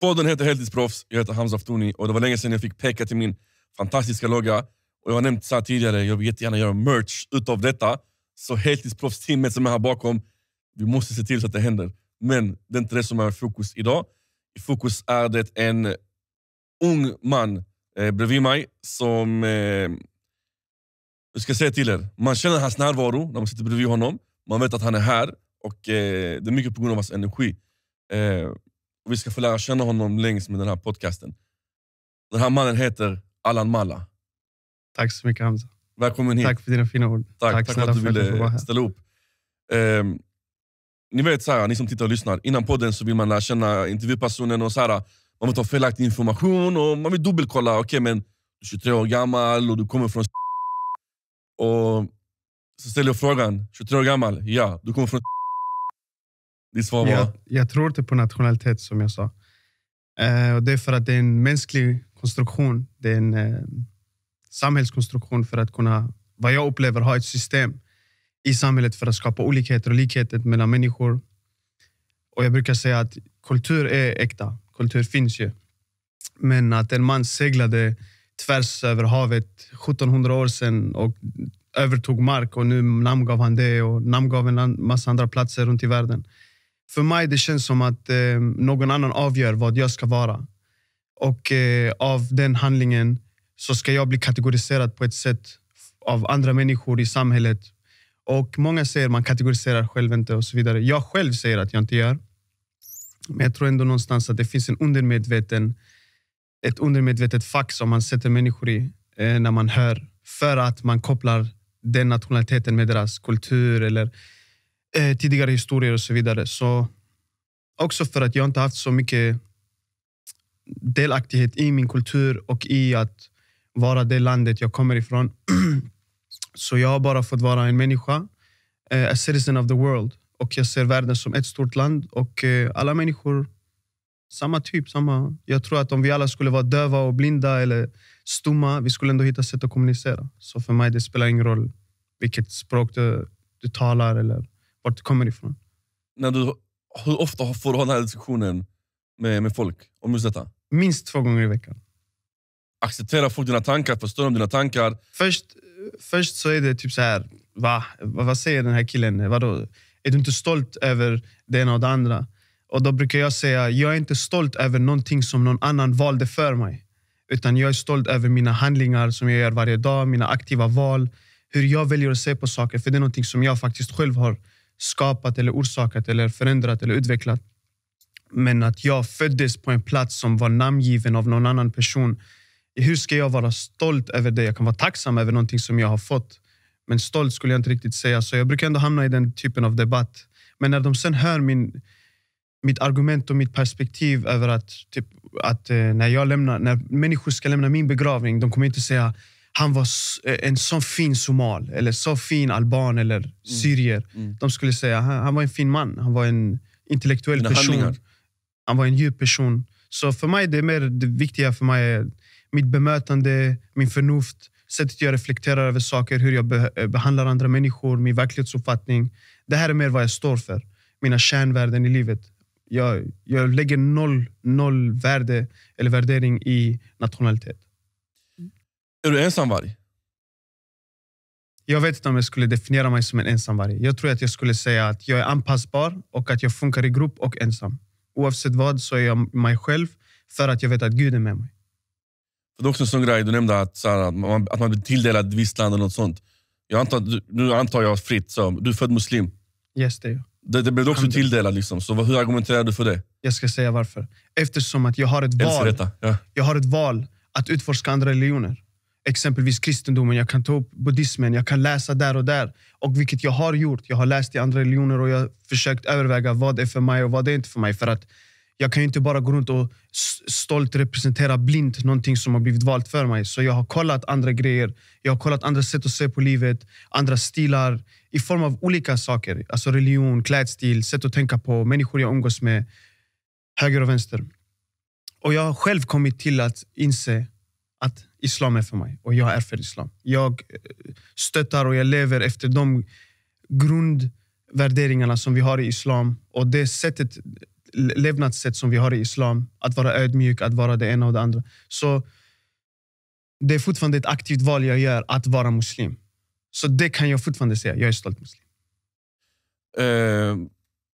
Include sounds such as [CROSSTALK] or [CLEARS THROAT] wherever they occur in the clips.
Podden heter Heltidsproffs, jag heter Hamza Aftouni och det var länge sedan jag fick peka till min fantastiska logga. Och jag har nämnt så tidigare, jag vill jättegärna göra merch utav detta. Så heltidsproffsteamet som är här bakom, vi måste se till så att det händer. Men det är inte det som är fokus idag. I fokus är det en ung man eh, bredvid mig som... Eh, jag ska säga till er, man känner hans närvaro när man sitter bredvid honom. Man vet att han är här och eh, det är mycket på grund av hans energi. Eh, och vi ska få lära känna honom längs med den här podcasten. Den här mannen heter Allan Malla. Tack så mycket Hamza. Välkommen hit. Tack för dina fina ord. Tack, tack, tack för att du ville ställa upp. Um, ni vet, så här, ni som tittar och lyssnar, innan podden så vill man lära känna intervjupersonen. och så här, Man vill ta felaktig information och man vill dubbelkolla. Okej, okay, men du är 23 år gammal och du kommer från... Och så ställer jag frågan, 23 år gammal? Ja, du kommer från... Ditt svar var? Jag, jag tror inte typ på nationalitet, som jag sa. Eh, och det är för att det är en mänsklig konstruktion. Det är en eh, samhällskonstruktion för att kunna, vad jag upplever, ha ett system i samhället för att skapa olikheter och likheter mellan människor. Och Jag brukar säga att kultur är äkta. Kultur finns ju. Men att en man seglade tvärs över havet 1700 år sedan och övertog mark och nu namngav han det och namngav en massa andra platser runt i världen. För mig det känns som att eh, någon annan avgör vad jag ska vara. Och eh, av den handlingen så ska jag bli kategoriserad på ett sätt av andra människor i samhället. Och Många säger att man kategoriserar själv inte och så vidare. Jag själv säger att jag inte gör. Men jag tror ändå någonstans att det finns en undermedveten, ett undermedvetet fack som man sätter människor i eh, när man hör för att man kopplar den nationaliteten med deras kultur eller eh, tidigare historier och så vidare. Så också för att jag inte haft så mycket delaktighet i min kultur och i att vara det landet jag kommer ifrån. [CLEARS THROAT] så jag har bara fått vara en människa, eh, a citizen of the world. Och jag ser världen som ett stort land och eh, alla människor samma typ. Samma. Jag tror att om vi alla skulle vara döva och blinda eller stumma, vi skulle ändå hitta sätt att kommunicera. Så för mig det spelar ingen roll vilket språk du, du talar eller vart det kommer ifrån. När du, hur ofta får du ha den här diskussionen med, med folk om just detta? Minst två gånger i veckan. Accepterar folk dina tankar? Förstår de dina tankar? Först, först så är det typ så här... Va? Vad säger den här killen? Vadå? Är du inte stolt över det ena och det andra? Och Då brukar jag säga jag är inte stolt över någonting som någon annan valde för mig. Utan jag är stolt över mina handlingar som jag gör varje dag, mina aktiva val. Hur jag väljer att se på saker, för det är någonting som jag faktiskt själv har skapat, eller orsakat, eller förändrat eller utvecklat. Men att jag föddes på en plats som var namngiven av någon annan person. Hur ska jag vara stolt över det? Jag kan vara tacksam över någonting som jag har fått. Men stolt skulle jag inte riktigt säga, så jag brukar ändå hamna i den typen av debatt. Men när de sen hör min, mitt argument och mitt perspektiv över att, typ, att eh, när, jag lämnar, när människor ska lämna min begravning, de kommer inte säga han var eh, en så fin somal, eller så fin alban eller mm. syrier. Mm. De skulle säga han, han var en fin man, han var en intellektuell Dina person. Handlingar. Han var en djup person. Så för mig, det, är mer, det viktiga för mig är mitt bemötande, min förnuft, sättet jag reflekterar över saker, hur jag be eh, behandlar andra människor, min verklighetsuppfattning. Det här är mer vad jag står för, mina kärnvärden i livet. Jag, jag lägger noll, noll värde eller värdering i nationalitet. Är du ensamvarg? Jag vet inte om jag skulle definiera mig som en ensamvarg. Jag tror att jag skulle säga att jag är anpassbar och att jag funkar i grupp och ensam. Oavsett vad så är jag mig själv för att jag vet att Gud är med mig. Det är också en sån grej, du nämnde att, så här, att, man, att man blir tilldelad ett visst land eller något sånt. Jag antar, nu antar jag fritt, så, du är född muslim. Yes, det är jag. Det, det blev du också Andra. tilldelad, liksom. så hur argumenterar du för det? Jag ska säga varför. Eftersom att jag har ett val, ja. jag har ett val att utforska andra religioner exempelvis kristendomen, jag kan ta upp buddhismen, jag kan läsa där och där. Och vilket jag har gjort. Jag har läst i andra religioner och jag har försökt överväga vad det är för mig och vad det är inte för mig. För att jag kan inte bara gå runt och stolt representera blint någonting som har blivit valt för mig. Så jag har kollat andra grejer. Jag har kollat andra sätt att se på livet, andra stilar i form av olika saker. Alltså religion, klädstil, sätt att tänka på, människor jag umgås med, höger och vänster. Och jag har själv kommit till att inse att islam är för mig och jag är för islam. Jag eh, stöttar och jag lever efter de grundvärderingarna som vi har i islam och det sättet, levnadssätt som vi har i islam. Att vara ödmjuk, att vara det ena och det andra. Så det är fortfarande ett aktivt val jag gör att vara muslim. Så det kan jag fortfarande säga. Jag är stolt muslim. Uh,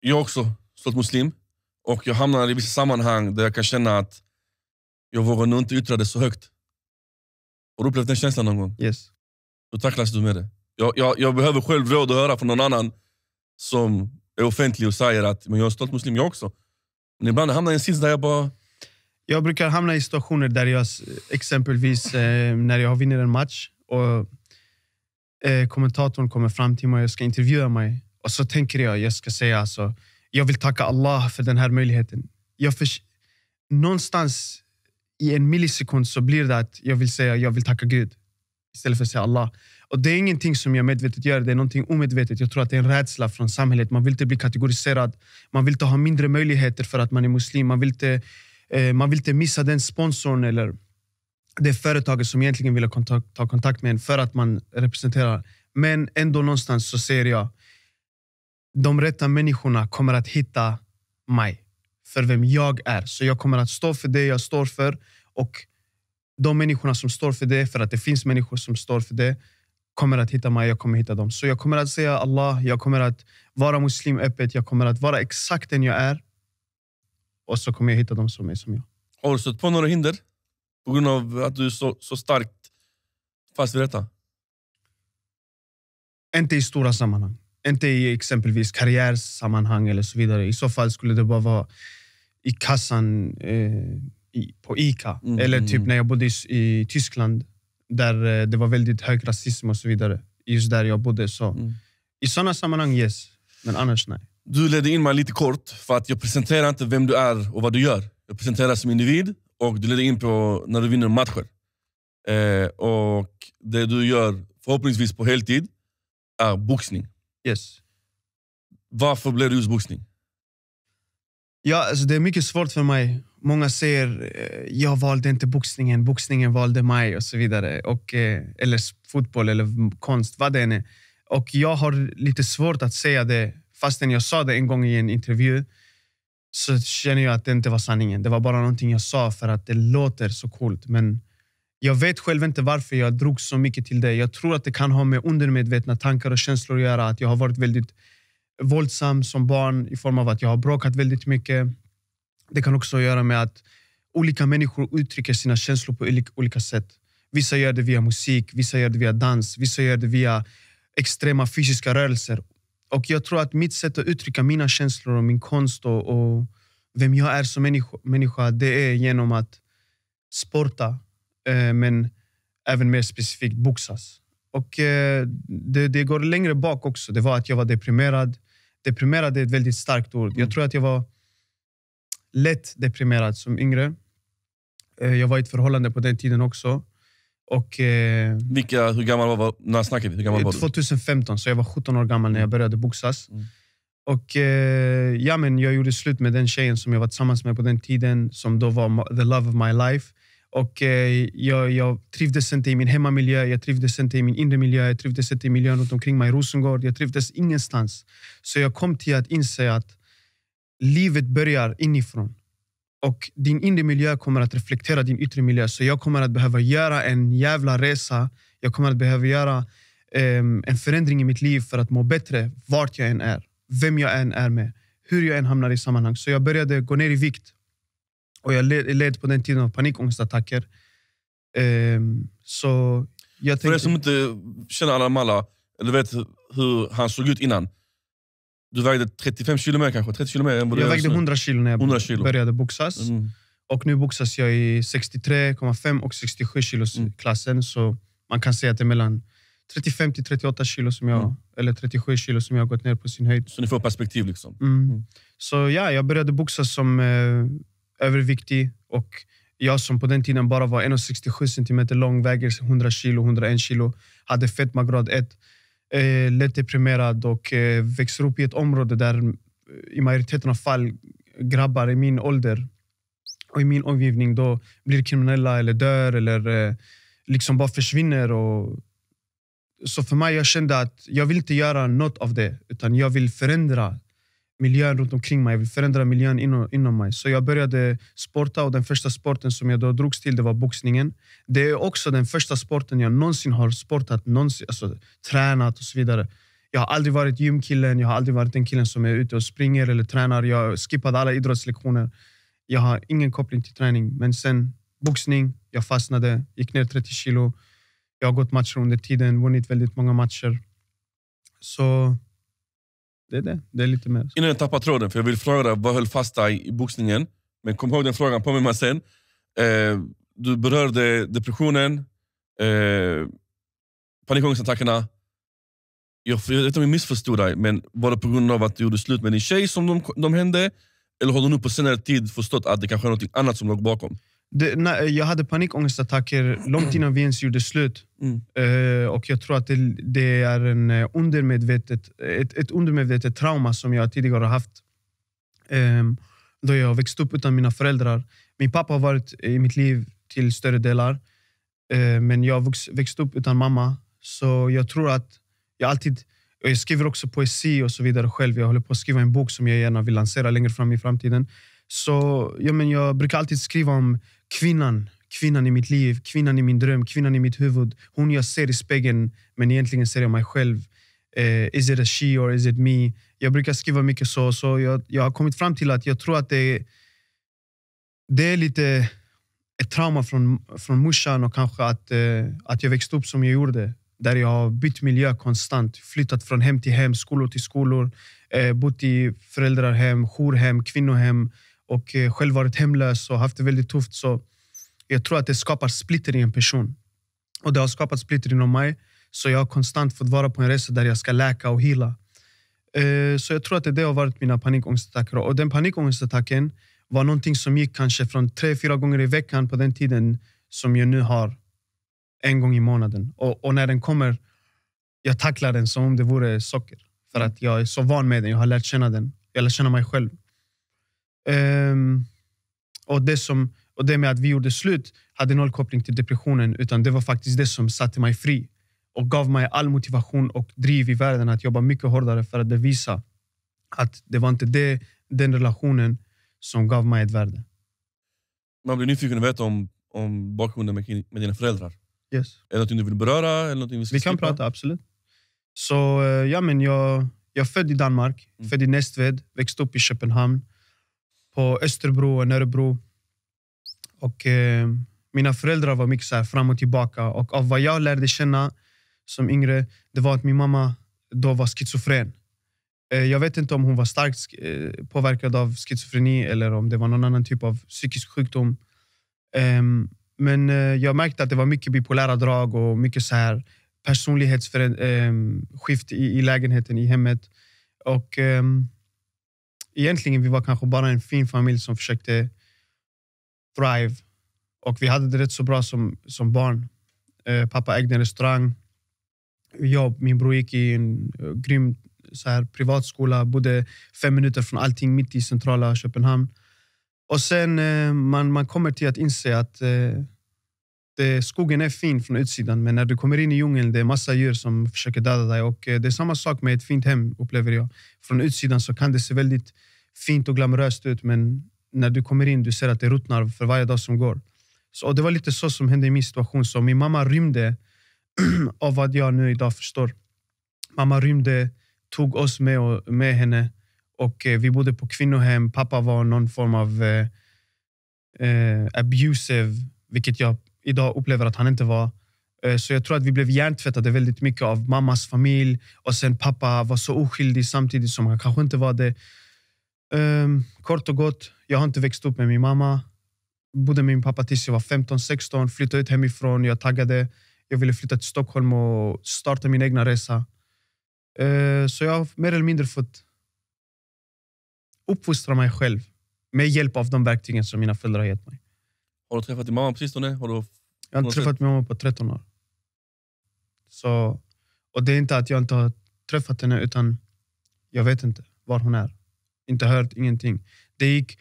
jag är också stolt muslim. Och Jag hamnar i vissa sammanhang där jag kan känna att jag vågar nog inte yttra det så högt. Har du upplevt den känslan någon gång? Yes. Hur tacklas du med det? Jag, jag, jag behöver själv råd att höra från någon annan som är offentlig och säger att men jag är stolt muslim jag också. Men ibland hamnar jag i en sits där jag bara... Jag brukar hamna i situationer där jag exempelvis eh, när jag vinner en match och eh, kommentatorn kommer fram till mig och ska intervjua mig. Och så tänker jag, jag ska säga alltså, jag vill tacka Allah för den här möjligheten. Jag för, någonstans i en millisekund så blir det att jag vill säga jag vill tacka Gud istället för att säga Allah. Och Det är ingenting som jag medvetet gör, det är någonting omedvetet. Jag tror att det är en rädsla från samhället. Man vill inte bli kategoriserad. Man vill inte ha mindre möjligheter för att man är muslim. Man vill inte, eh, man vill inte missa den sponsorn eller det företaget som egentligen vill kontakt, ta kontakt med en för att man representerar. Men ändå någonstans så ser jag de rätta människorna kommer att hitta mig för vem jag är. Så jag kommer att stå för det jag står för. Och de människorna som står för det, för att det finns människor som står för det, kommer att hitta mig, jag kommer hitta dem. Så jag kommer att säga Allah, jag kommer att vara muslim öppet, jag kommer att vara exakt den jag är. Och så kommer jag hitta dem som är som jag. Har du stött på några hinder på grund av att du är så, så starkt fast vid detta? Inte i stora sammanhang. Inte i exempelvis karriärsammanhang eller så vidare. I så fall skulle det bara vara i kassan eh, i, på Ica. Mm. Eller mm, typ mm. när jag bodde i, i Tyskland där eh, det var väldigt hög rasism och så vidare. Just där jag bodde. Så. Mm. I såna sammanhang, yes. Men annars, nej. Du ledde in mig lite kort, för att jag presenterar inte vem du är och vad du gör. Jag presenterar som individ och du ledde in på när du vinner matcher. Eh, och Det du gör, förhoppningsvis på heltid, är boxning. Yes. Varför blev det just boxning? Ja, alltså det är mycket svårt för mig. Många säger eh, jag valde inte boxningen, boxningen valde mig och så vidare. Och, eh, eller fotboll eller konst, vad det än är. Och jag har lite svårt att säga det. Fastän jag sa det en gång i en intervju så känner jag att det inte var sanningen. Det var bara någonting jag sa för att det låter så coolt. Men jag vet själv inte varför jag drog så mycket till det. Jag tror att det kan ha med undermedvetna tankar och känslor att göra. Att jag har varit väldigt våldsam som barn i form av att jag har bråkat väldigt mycket. Det kan också göra med att olika människor uttrycker sina känslor på olika sätt. Vissa gör det via musik, vissa gör det via dans, vissa gör det via extrema fysiska rörelser. Och jag tror att mitt sätt att uttrycka mina känslor och min konst och, och vem jag är som människa, det är genom att sporta, eh, men även mer specifikt boxas. Och eh, det, det, går längre bak också. Det var att jag var deprimerad deprimerad är ett väldigt starkt ord. Jag mm. tror att jag var lätt deprimerad som yngre. Eh, jag var i ett förhållande på den tiden också. Och, eh, Vilka, hur gammal var När snackar vi? Hur gammal eh, var 2015, så jag var 17 år gammal när jag mm. började boxas. Mm. Och, eh, ja, men jag gjorde slut med den tjejen som jag var tillsammans med på den tiden, som då var the love of my life. Och eh, jag, jag trivdes inte i min hemmamiljö, jag trivdes inte i min inre miljö, jag trivdes inte i miljön runt omkring mig i Rosengård. Jag trivdes ingenstans. Så jag kom till att inse att livet börjar inifrån. Och din inre miljö kommer att reflektera din yttre miljö. Så jag kommer att behöva göra en jävla resa. Jag kommer att behöva göra um, en förändring i mitt liv för att må bättre vart jag än är, vem jag än är med, hur jag än hamnar i sammanhang. Så jag började gå ner i vikt och jag led, led på den tiden av panikångestattacker. Um, så jag tänkte... För er som inte känner Alamalla, eller vet hur han såg ut innan. Du vägde 35 kilo mer kanske? 30 kilo mer än jag vägde 100 kilo när jag 100 kilo. började boxas. Mm. Och nu boxas jag i 63,5 och 67 kilos mm. klassen. Så man kan säga att det är mellan 35 till 38 kilo som jag, mm. eller 37 kilo som jag har gått ner på sin höjd. Så ni får perspektiv? liksom. Mm. mm. Så ja, jag började boxas som eh, överviktig och jag som på den tiden bara var 1,67 centimeter lång, väger 100 kilo, 101 kilo, hade fetmagrad 1, eh, lätt deprimerad och eh, växer upp i ett område där eh, i majoriteten av fall grabbar i min ålder och i min omgivning då blir kriminella eller dör eller eh, liksom bara försvinner. Och... Så för mig, jag kände att jag vill inte göra något av det utan jag vill förändra miljön runt omkring mig. Jag vill förändra miljön inom, inom mig. Så jag började sporta och den första sporten som jag då drogs till det var boxningen. Det är också den första sporten jag någonsin har sportat, någonsin, alltså, tränat och så vidare. Jag har aldrig varit gymkillen, jag har aldrig varit den killen som är ute och springer eller tränar. Jag skippade alla idrottslektioner. Jag har ingen koppling till träning. Men sen boxning, jag fastnade, gick ner 30 kilo. Jag har gått matcher under tiden, vunnit väldigt många matcher. Så det är det. Det är lite mer. Innan jag tappar tråden, för jag vill fråga dig, vad höll fast dig i boxningen? Men kom ihåg den frågan, påminn mig sen. Eh, du berörde depressionen, eh, panikångestattackerna. Jag, jag vet inte om jag missförstod dig, men var det på grund av att du gjorde slut med din tjej som de, de hände? Eller har du nu på senare tid förstått att det kanske är något annat som låg bakom? Det, nej, jag hade panikångestattacker långt [CLEARS THROAT] innan vi ens gjorde slut. Mm. Uh, och Jag tror att det, det är en eh, undermedvetet, ett, ett, undermedvetet trauma som jag tidigare haft. Um, då jag växte upp utan mina föräldrar. Min pappa har varit i mitt liv till större delar. Uh, men jag vux, växte upp utan mamma. Så jag tror att jag alltid... Jag skriver också poesi och så vidare själv. Jag håller på att skriva en bok som jag gärna vill lansera längre fram i framtiden. Så ja, men Jag brukar alltid skriva om kvinnan, kvinnan i mitt liv, kvinnan i min dröm, kvinnan i mitt huvud. Hon jag ser i spegeln, men egentligen ser jag mig själv. Uh, is it a she or is it me? Jag brukar skriva mycket så, så jag, jag har kommit fram till att jag tror att det är, det är lite ett trauma från, från morsan och kanske att, uh, att jag växte upp som jag gjorde. Där jag har bytt miljö konstant, flyttat från hem till hem, skolor till skolor, uh, bott i föräldrarhem, jourhem, kvinnohem och eh, själv varit hemlös och haft det väldigt tufft. Så jag tror att det skapar splitter i en person. Och det har skapat splitter inom mig. Så jag har konstant fått vara på en resa där jag ska läka och hila. Eh, så jag tror att det har varit mina panikångestattacker. Och den panikångestattacken var någonting som gick kanske från tre, fyra gånger i veckan på den tiden som jag nu har en gång i månaden. Och, och när den kommer, jag tacklar den som om det vore socker. För att jag är så van med den, jag har lärt känna den. Jag lär känna mig själv. Um, och, det som, och det med att vi gjorde slut hade noll koppling till depressionen utan det var faktiskt det som satte mig fri och gav mig all motivation och driv i världen att jobba mycket hårdare för att visa att det var inte det, den relationen som gav mig ett värde. Man blir nyfiken att veta om, om bakgrunden med, med dina föräldrar. Yes. Är det något du vill beröra? Eller vi, ska vi kan prata, absolut. Så eh, ja, men jag, jag är född i Danmark, mm. född i Nästved, växte upp i Köpenhamn på Österbro och Nörrebro. Och, eh, mina föräldrar var mycket så här fram och tillbaka. Och Av vad jag lärde känna som yngre det var att min mamma då var schizofren. Eh, jag vet inte om hon var starkt eh, påverkad av schizofreni eller om det var någon annan typ av psykisk sjukdom. Ehm, men eh, jag märkte att det var mycket bipolära drag och mycket så här personlighetsskift ehm, i, i lägenheten, i hemmet. Och ehm, egentligen vi var kanske bara en fin familj som försökte thrive. Och vi hade det rätt så bra som, som barn. Eh, pappa ägde en restaurang. Jag min bror gick i en eh, grym så här, privatskola. Bodde fem minuter från allting, mitt i centrala Köpenhamn. Och sen eh, man, man kommer till att inse att eh, det, skogen är fin från utsidan men när du kommer in i djungeln det är massa djur som försöker döda dig. Och det är samma sak med ett fint hem, upplever jag. Från utsidan så kan det se väldigt fint och glamoröst ut men när du kommer in du ser att det ruttnar för varje dag som går. Så Det var lite så som hände i min situation. Så min mamma rymde [CLEARS THROAT] av vad jag nu idag förstår. Mamma rymde, tog oss med, och, med henne och eh, vi bodde på kvinnohem. Pappa var någon form av eh, eh abusive, vilket jag idag upplever att han inte var. Eh, så jag tror att vi blev hjärntvättade väldigt mycket av mammas familj och sen pappa var så oskyldig samtidigt som han kanske inte var det. Um, kort och gott, jag har inte växt upp med min mamma. Bodde med min pappa tills jag var 15-16. Flyttade ut hemifrån, jag taggade. Jag ville flytta till Stockholm och starta min egna resa. Uh, så jag har mer eller mindre fått uppfostra mig själv med hjälp av de verktygen som mina föräldrar har gett mig. Har du träffat din mamma på sistone? Har du... Jag har inte träffat min mamma på 13 år. Så, och det är inte att jag inte har träffat henne, utan jag vet inte var hon är inte hört, ingenting. Det, gick,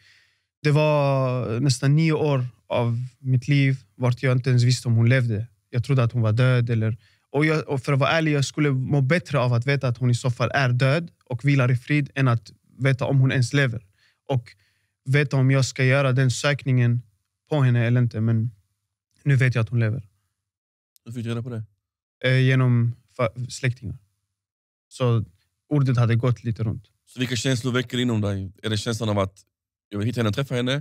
det var nästan nio år av mitt liv vart jag inte ens visste om hon levde. Jag trodde att hon var död. Eller, och, jag, och för att vara ärlig, jag skulle må bättre av att veta att hon i så fall är död och vilar i frid än att veta om hon ens lever. Och veta om jag ska göra den sökningen på henne eller inte. Men nu vet jag att hon lever. Hur fick du reda på det? Eh, genom släktingar. Så ordet hade gått lite runt. Så vilka känslor väcker det inom dig? Är det känslan av att jag vill hitta henne och träffa henne?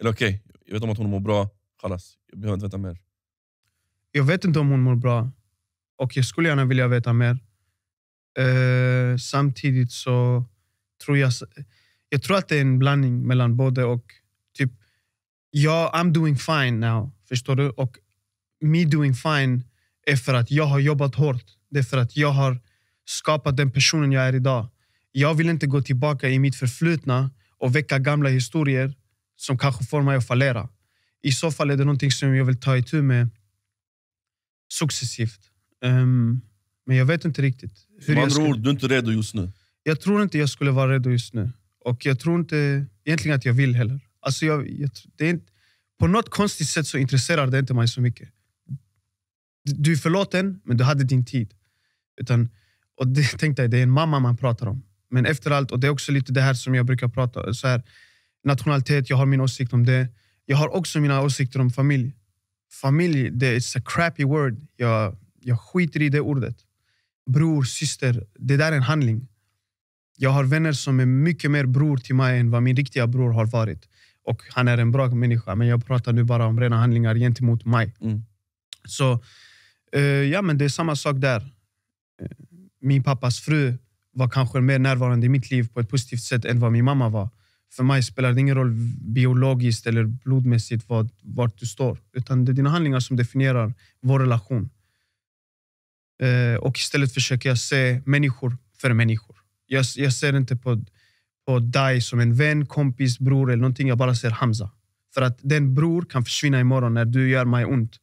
Eller okej, okay, jag vet om att hon mår bra, kallas. jag behöver inte veta mer. Jag vet inte om hon mår bra och jag skulle gärna vilja veta mer. Eh, samtidigt så tror jag, jag tror att det är en blandning mellan både och. Typ, ja, I'm doing fine now, förstår du? Och me doing fine är för att jag har jobbat hårt. Det är för att jag har skapat den personen jag är idag. Jag vill inte gå tillbaka i mitt förflutna och väcka gamla historier som kanske får mig att fallera. I så fall är det någonting som jag vill ta itu med successivt. Um, men jag vet inte riktigt. Hur med andra skulle... ord, du är inte redo just nu? Jag tror inte jag skulle vara redo just nu. Och jag tror inte egentligen att jag vill heller. Alltså jag, jag det är inte, på något konstigt sätt så intresserar det inte mig så mycket. Du är förlåten, men du hade din tid. Utan, och det, tänk dig, det är en mamma man pratar om. Men efter allt, och det är också lite det här som jag brukar prata om. nationalitet, jag har min åsikt om det. Jag har också mina åsikter om familj. Familj, det är a crappy word. Jag, jag skiter i det ordet. Bror, syster, det där är en handling. Jag har vänner som är mycket mer bror till mig än vad min riktiga bror har varit. Och han är en bra människa, men jag pratar nu bara om rena handlingar gentemot mig. Mm. Så eh, ja, men det är samma sak där. Eh, min pappas fru var kanske mer närvarande i mitt liv på ett positivt sätt än vad min mamma var. För mig spelar det ingen roll biologiskt eller blodmässigt vad, vart du står. Utan det är dina handlingar som definierar vår relation. Eh, och istället försöker jag se människor för människor. Jag, jag ser inte på, på dig som en vän, kompis, bror eller någonting. Jag bara ser Hamza. För att den bror kan försvinna imorgon när du gör mig ont.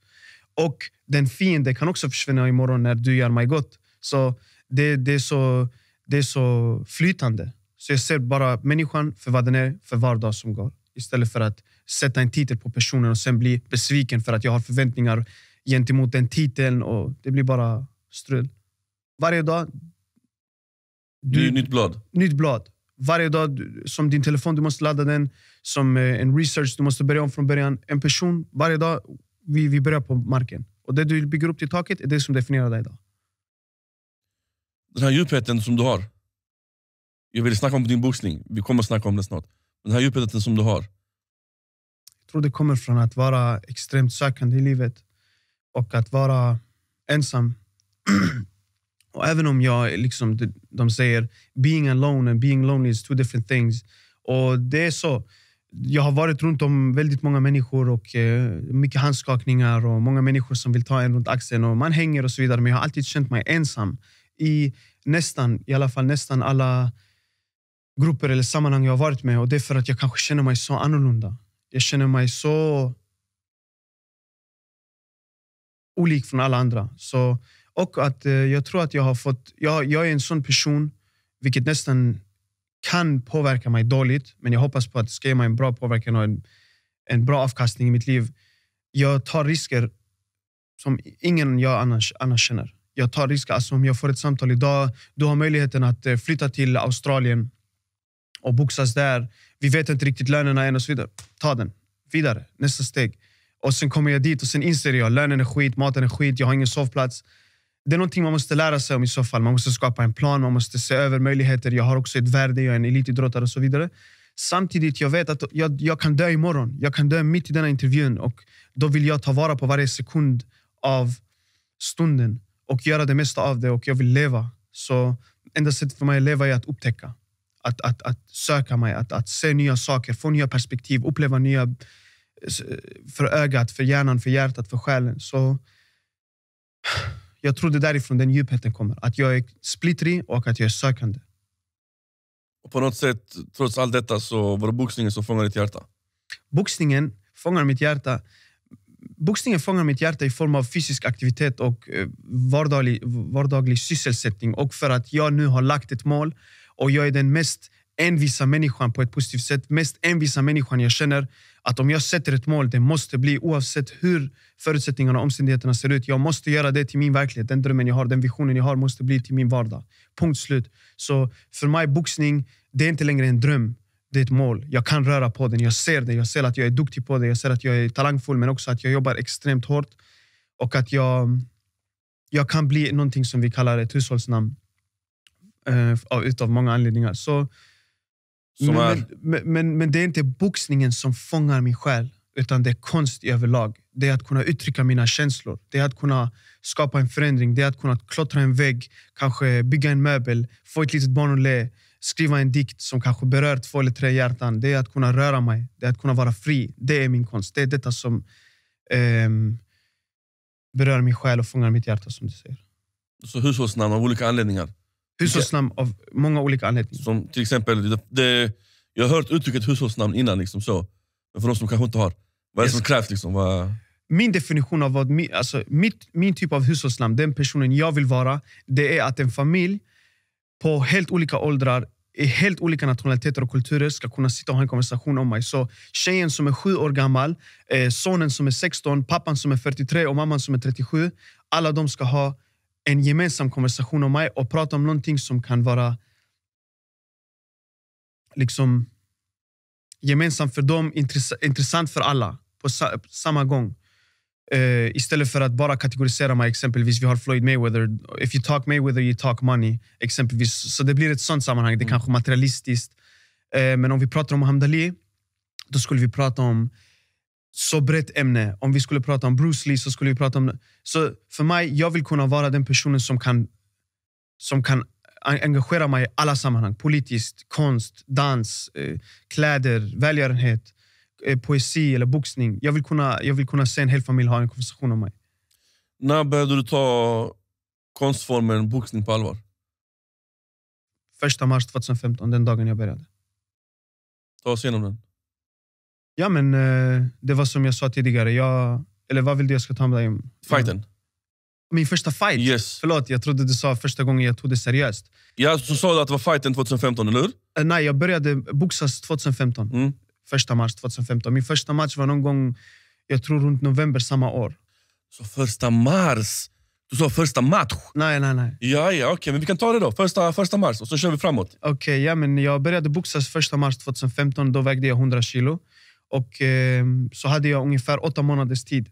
Och den fiende kan också försvinna imorgon när du gör mig gott. Så det, det är så det är så flytande. Så jag ser bara människan för vad den är för var dag som går. Istället för att sätta en titel på personen och sen bli besviken för att jag har förväntningar gentemot den titeln. Och det blir bara strul. Varje dag... Du, Ny, nytt blad. Nytt blad. Varje dag, som din telefon, du måste ladda den. Som eh, en research, du måste börja om från början. En person, varje dag, vi, vi börjar på marken. Och det du bygger upp till taket är det som definierar dig idag. Den här djupheten som du har. Jag vill snacka om din boxning, vi kommer snacka om det snart. Den här djupheten som du har. Jag tror det kommer från att vara extremt sökande i livet och att vara ensam. [CLEARS THROAT] och även om jag, liksom, de, de säger being alone and being lonely is two different things. Och det är så. Jag har varit runt om väldigt många människor och eh, mycket handskakningar och många människor som vill ta en runt axeln och man hänger och så vidare. Men jag har alltid känt mig ensam i nästan, i alla fall nästan alla grupper eller sammanhang jag har varit med. Och Det är för att jag kanske känner mig så annorlunda. Jag känner mig så olik från alla andra. Så, och att eh, jag tror att jag har fått... Jag, jag är en sån person, vilket nästan kan påverka mig dåligt, men jag hoppas på att det ska ge mig en bra påverkan och en, en bra avkastning i mitt liv. Jag tar risker som ingen jag annars, annars känner jag tar risker. Alltså om jag får ett samtal idag, du har möjligheten att eh, flytta till Australien och boxas där. Vi vet inte riktigt lönerna än och så vidare. Ta den. Vidare. Nästa steg. Och Sen kommer jag dit och sen inser jag lönen är skit, maten är skit, jag har ingen sovplats. Det är någonting man måste lära sig om i så fall. Man måste skapa en plan, man måste se över möjligheter. Jag har också ett värde, jag är en elitidrottare och så vidare. Samtidigt jag vet att jag, jag kan dö imorgon. Jag kan dö mitt i denna intervjun och då vill jag ta vara på varje sekund av stunden och göra det mesta av det och jag vill leva. Så enda sättet för mig att leva är att upptäcka. Att, att, att söka mig, att, att se nya saker, få nya perspektiv, uppleva nya för ögat, för hjärnan, för hjärtat, för själen. Så jag tror det därifrån den djupheten kommer. Att jag är splittrig och att jag är sökande. Och på något sätt, trots allt detta, så var det boxningen som fångade ditt hjärta? Boxningen fångar mitt hjärta boxningen fångar mitt hjärta i form av fysisk aktivitet och eh, vardaglig, vardaglig sysselsättning. Och för att jag nu har lagt ett mål och jag är den mest envisa människan på ett positivt sätt. Mest envisa människan jag känner. Att om jag sätter ett mål, det måste bli oavsett hur förutsättningarna och omständigheterna ser ut. Jag måste göra det till min verklighet. Den drömmen jag har, den visionen jag har måste bli till min vardag. Punkt slut. Så för mig, boxning, det är inte längre en dröm det är ett mål. Jag kan röra på den, jag ser det, jag ser att jag är duktig på det, jag ser att jag är talangfull, men också att jag jobbar extremt hårt och att jag, jag kan bli någonting som vi kallar ett hushållsnamn eh, utav många anledningar. Så, men, är... men, men, men, det är inte boxningen som fångar min själ, utan det är konst i överlag. Det är att kunna uttrycka mina känslor, det är att kunna skapa en förändring, det är att kunna klottra en vägg, kanske bygga en möbel, få ett litet barn att le skriva en dikt som kanske berör två eller tre hjärtan. Det är att kunna röra mig, det är att kunna vara fri. Det är min konst. Det är detta som eh, berör min själ och fångar mitt hjärta, som du säger. Så hushållsnamn av olika anledningar? Hushållsnamn av många olika anledningar. Som till exempel, det, jag har hört uttrycket hushållsnamn innan, liksom så. men för de som kanske inte har. Vad är det som krävs? Liksom? Vad... Min definition av vad, alltså, mitt, min typ av hushållsnamn, den personen jag vill vara, det är att en familj på helt olika åldrar i helt olika nationaliteter och kulturer ska kunna sitta och ha en konversation om mig. Så tjejen som är sju år gammal, eh, sonen som är 16, pappan som är 43 och mamman som är 37. Alla de ska ha en gemensam konversation om mig och prata om någonting som kan vara liksom gemensamt för dem, intressant för alla på samma gång. Uh, istället för att bara kategorisera mig, exempelvis vi har Floyd Mayweather. If you talk Mayweather, you talk money. Exempelvis. Så det blir ett sånt sammanhang. Mm. Det är kanske materialistiskt. Uh, men om vi pratar om Muhammad Ali, då skulle vi prata om så brett ämne. Om vi skulle prata om Bruce Lee så skulle vi prata om... Så för mig, jag vill kunna vara den personen som kan, som kan engagera mig i alla sammanhang. Politiskt, konst, dans, uh, kläder, välgörenhet. Eh, poesi eller boxning. Jag vill kunna, jag vill kunna se en hel familj ha en konversation om mig. När började du ta konstformen boxning på allvar? Första mars 2015, den dagen jag började. Ta oss igenom den. Ja, men eh, det var som jag sa tidigare. Jag, eller vad vill du jag ska ta med dig? Fighten. Min första fight? Yes. Förlåt, jag trodde du sa första gången jag tog det seriöst. Ja, så sa du att det var fighten 2015, eller hur? Eh, nej, jag började boxas 2015. Mm första mars 2015. Min första match var någon gång, jag tror runt november samma år. Så första mars? Du sa första match? Nej, nej, nej. Ja, ja, okej. Okay. Men vi kan ta det då. Första, första mars och så kör vi framåt. Okej, okay, ja, men jag började boxas första mars 2015. Då vägde jag 100 kilo. Och eh, så hade jag ungefär åtta månaders tid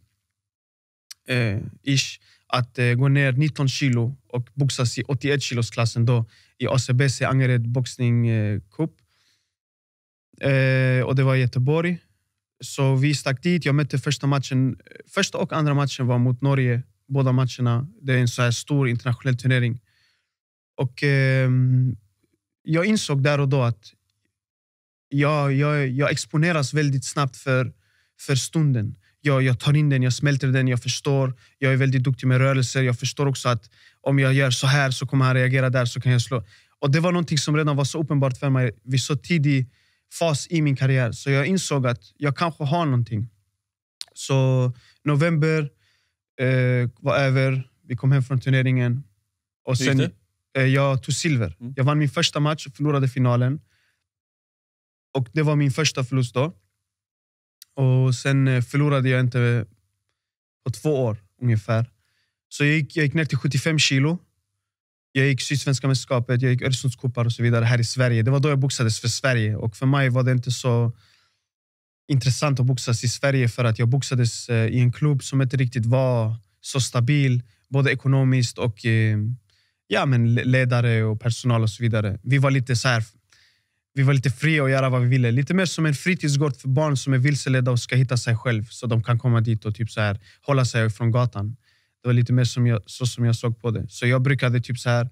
eh, ish, att eh, gå ner 19 kilo och boxas i 81 kilosklassen då i ACBC Angered Boxning eh, Cup. Eh, och det var i Göteborg. Så vi stack dit. Jag mötte första matchen. Första och andra matchen var mot Norge. Båda matcherna. Det är en så här stor internationell turnering. Och eh, jag insåg där och då att jag, jag, jag exponeras väldigt snabbt för, för stunden. Jag, jag tar in den, jag smälter den, jag förstår. Jag är väldigt duktig med rörelser. Jag förstår också att om jag gör så här så kommer han reagera där, så kan jag slå. Och Det var någonting som redan var så uppenbart för mig vid så tidig fas i min karriär. Så jag insåg att jag kanske har någonting. Så november eh, var över. Vi kom hem från turneringen. Och sen, Hur gick det? Eh, jag tog silver. Mm. Jag vann min första match och förlorade finalen. Och Det var min första förlust då. Och Sen eh, förlorade jag inte på två år ungefär. Så jag gick, jag gick ner till 75 kilo. Jag gick Sydsvenska mästerskapet, jag gick Öresundscupar och så vidare här i Sverige. Det var då jag boxades för Sverige och för mig var det inte så intressant att boxas i Sverige för att jag boxades eh, i en klubb som inte riktigt var så stabil, både ekonomiskt och eh, ja, men ledare och personal och så vidare. Vi var lite så här, vi var lite fria att göra vad vi ville. Lite mer som en fritidsgård för barn som är vilseledda och ska hitta sig själv så de kan komma dit och typ så här, hålla sig från gatan. Det var lite mer som jag, så som jag såg på det. Så jag brukade typ så här,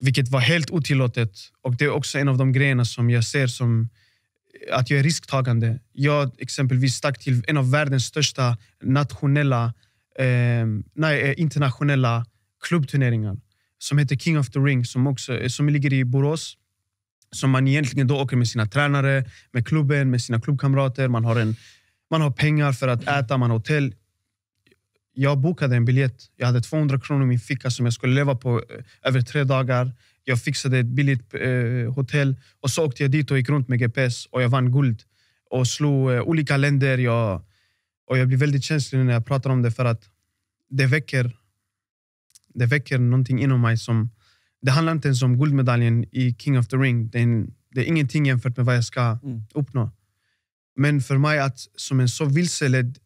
vilket var helt otillåtet. Och det är också en av de grejerna som jag ser som att jag är risktagande. Jag exempelvis stack till en av världens största nationella, ehm, eh, nej, internationella klubbturneringar som heter King of the Ring som, också, som ligger i Borås. Som man egentligen då åker med sina tränare, med klubben, med sina klubbkamrater. Man har, en, man har pengar för att äta, man har hotell jag bokade en biljett. Jag hade 200 kronor i min ficka som jag skulle leva på eh, över tre dagar. Jag fixade ett billigt eh, hotell och så åkte jag dit och gick runt med GPS och jag vann guld och slog eh, olika länder. Jag, och jag blir väldigt känslig när jag pratar om det för att det väcker, det väcker någonting inom mig. som Det handlar inte ens om guldmedaljen i King of the Ring. Det är, en, det är ingenting jämfört med vad jag ska mm. uppnå. Men för mig, att som en så vilseledd